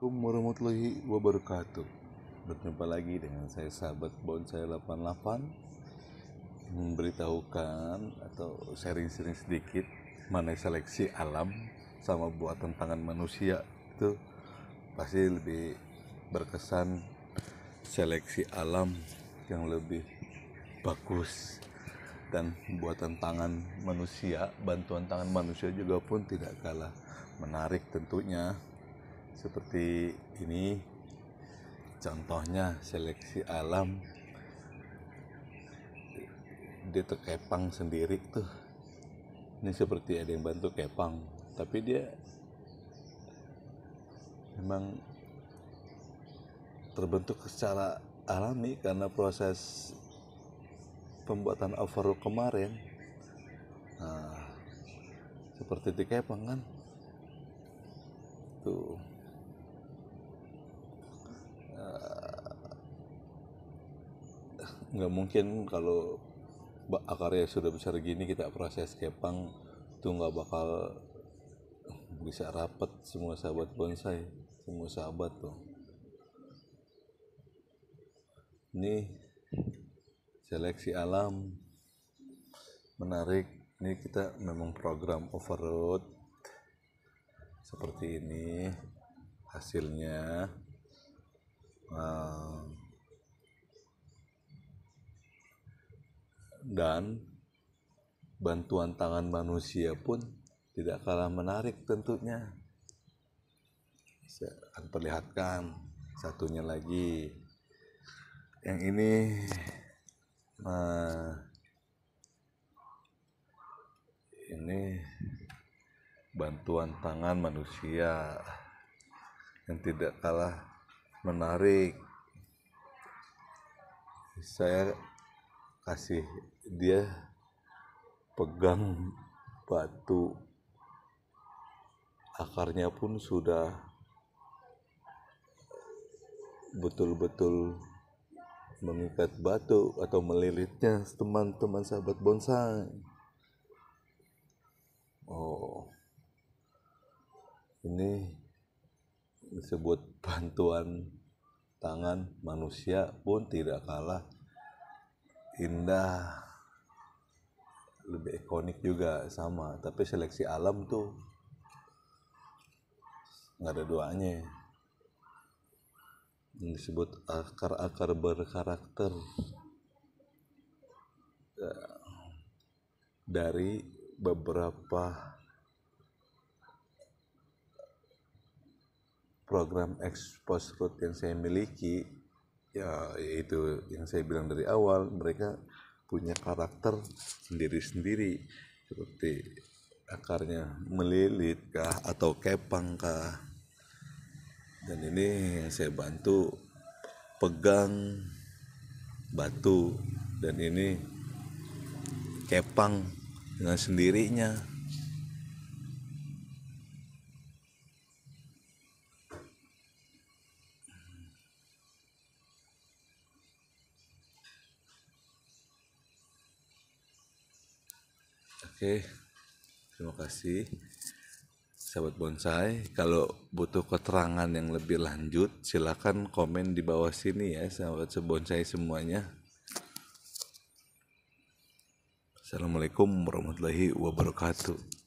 Assalamualaikum warahmatullahi wabarakatuh Berjumpa lagi dengan saya sahabat bonsai 88 Memberitahukan atau sharing-sharing sedikit Mana seleksi alam sama buatan tangan manusia Itu pasti lebih berkesan seleksi alam yang lebih bagus dan buatan tangan manusia, bantuan tangan manusia juga pun tidak kalah menarik tentunya seperti ini contohnya seleksi alam dia terkepang sendiri tuh ini seperti ada yang bantu kepang tapi dia memang terbentuk secara alami karena proses pembuatan overall kemarin nah, seperti kepang kan nggak mungkin kalau akarnya sudah besar gini kita proses kepang itu nggak bakal bisa rapat semua sahabat bonsai semua sahabat tuh ini seleksi alam menarik ini kita memang program overload seperti ini hasilnya nah, dan bantuan tangan manusia pun tidak kalah menarik tentunya. Saya akan perlihatkan satunya lagi. Yang ini ini bantuan tangan manusia yang tidak kalah menarik. Saya kasih dia pegang batu akarnya pun sudah betul-betul mengikat batu atau melilitnya teman-teman sahabat bonsai. Oh, ini disebut bantuan tangan manusia pun tidak kalah indah lebih ikonik juga sama tapi seleksi alam tuh nggak ada duanya yang disebut akar-akar berkarakter eh, dari beberapa program ekspos route yang saya miliki ya itu yang saya bilang dari awal mereka punya karakter sendiri-sendiri seperti akarnya melilit kah atau kepang kah dan ini yang saya bantu pegang batu dan ini kepang dengan sendirinya Oke, terima kasih sahabat bonsai. Kalau butuh keterangan yang lebih lanjut, silakan komen di bawah sini ya sahabat bonsai semuanya. Assalamualaikum warahmatullahi wabarakatuh.